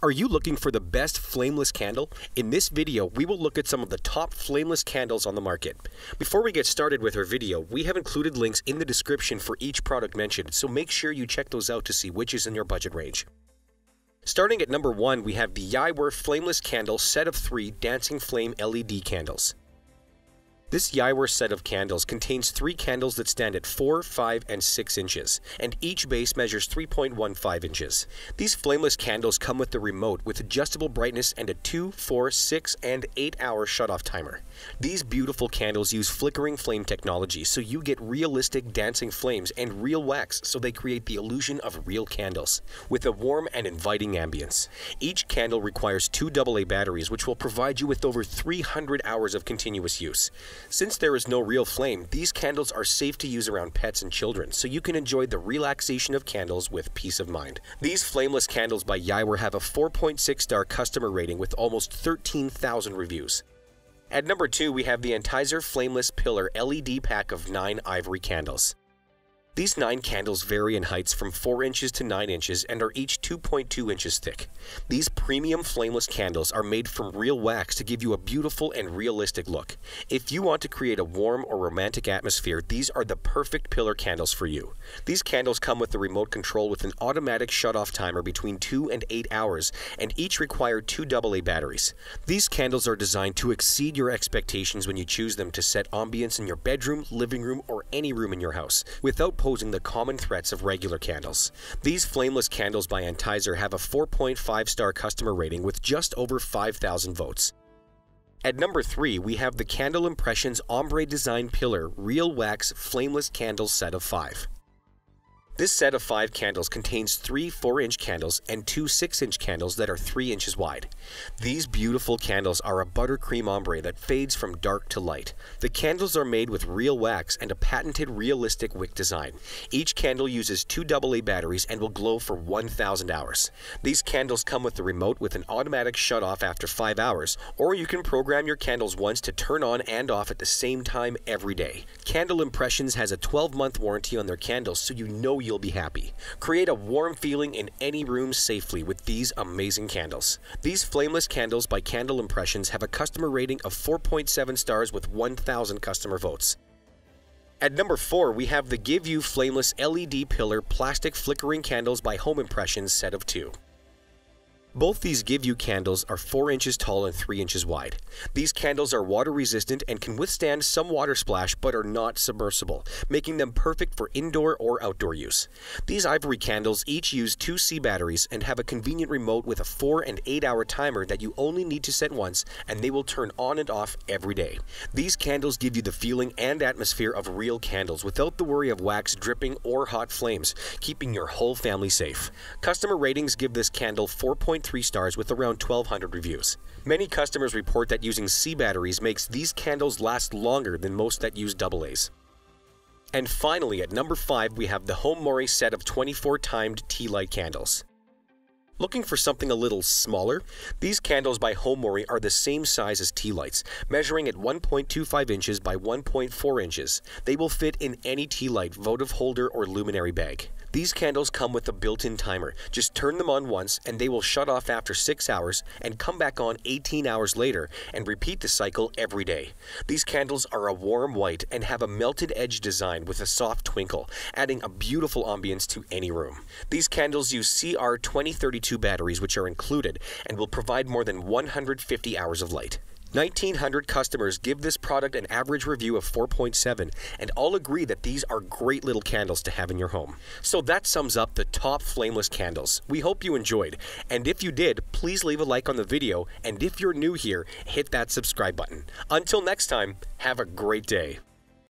Are you looking for the best flameless candle? In this video, we will look at some of the top flameless candles on the market. Before we get started with our video, we have included links in the description for each product mentioned, so make sure you check those out to see which is in your budget range. Starting at number 1, we have the Yaiwer Flameless Candle Set of 3 Dancing Flame LED Candles. This Yaiware set of candles contains three candles that stand at 4, 5, and 6 inches, and each base measures 3.15 inches. These flameless candles come with the remote with adjustable brightness and a 2, 4, 6, and 8 hour shutoff timer. These beautiful candles use flickering flame technology so you get realistic dancing flames and real wax so they create the illusion of real candles, with a warm and inviting ambience. Each candle requires two AA batteries which will provide you with over 300 hours of continuous use. Since there is no real flame, these candles are safe to use around pets and children, so you can enjoy the relaxation of candles with peace of mind. These flameless candles by Yiwer have a 4.6 star customer rating with almost 13,000 reviews. At number 2, we have the Entizer Flameless Pillar LED pack of 9 ivory candles. These nine candles vary in heights from 4 inches to 9 inches and are each 2.2 inches thick. These premium flameless candles are made from real wax to give you a beautiful and realistic look. If you want to create a warm or romantic atmosphere, these are the perfect pillar candles for you. These candles come with a remote control with an automatic shut-off timer between 2 and 8 hours, and each require two AA batteries. These candles are designed to exceed your expectations when you choose them to set ambience in your bedroom, living room, or any room in your house. Without the common threats of regular candles. These flameless candles by Antizer have a 4.5 star customer rating with just over 5,000 votes. At number 3, we have the Candle Impressions Ombre Design Pillar Real Wax Flameless Candle Set of 5. This set of five candles contains three 4 inch candles and two 6 inch candles that are 3 inches wide. These beautiful candles are a buttercream ombre that fades from dark to light. The candles are made with real wax and a patented realistic wick design. Each candle uses two AA batteries and will glow for 1,000 hours. These candles come with the remote with an automatic shut off after 5 hours, or you can program your candles once to turn on and off at the same time every day. Candle Impressions has a 12 month warranty on their candles, so you know you you'll be happy. Create a warm feeling in any room safely with these amazing candles. These flameless candles by Candle Impressions have a customer rating of 4.7 stars with 1,000 customer votes. At number 4, we have the Give You Flameless LED Pillar Plastic Flickering Candles by Home Impressions set of 2. Both these Give You candles are 4 inches tall and 3 inches wide. These candles are water resistant and can withstand some water splash but are not submersible, making them perfect for indoor or outdoor use. These ivory candles each use 2 C batteries and have a convenient remote with a 4 and 8 hour timer that you only need to set once and they will turn on and off every day. These candles give you the feeling and atmosphere of real candles without the worry of wax dripping or hot flames, keeping your whole family safe. Customer ratings give this candle 4.3 three stars with around 1,200 reviews. Many customers report that using C batteries makes these candles last longer than most that use AA's. And finally, at number 5, we have the Home Mori set of 24 timed tea light candles. Looking for something a little smaller? These candles by Homori are the same size as tea lights, measuring at 1.25 inches by 1.4 inches. They will fit in any tea light, votive holder, or luminary bag. These candles come with a built-in timer. Just turn them on once and they will shut off after 6 hours and come back on 18 hours later and repeat the cycle every day. These candles are a warm white and have a melted edge design with a soft twinkle, adding a beautiful ambience to any room. These candles use CR2032 batteries which are included and will provide more than 150 hours of light. 1,900 customers give this product an average review of 4.7, and all agree that these are great little candles to have in your home. So that sums up the top flameless candles. We hope you enjoyed, and if you did, please leave a like on the video, and if you're new here, hit that subscribe button. Until next time, have a great day.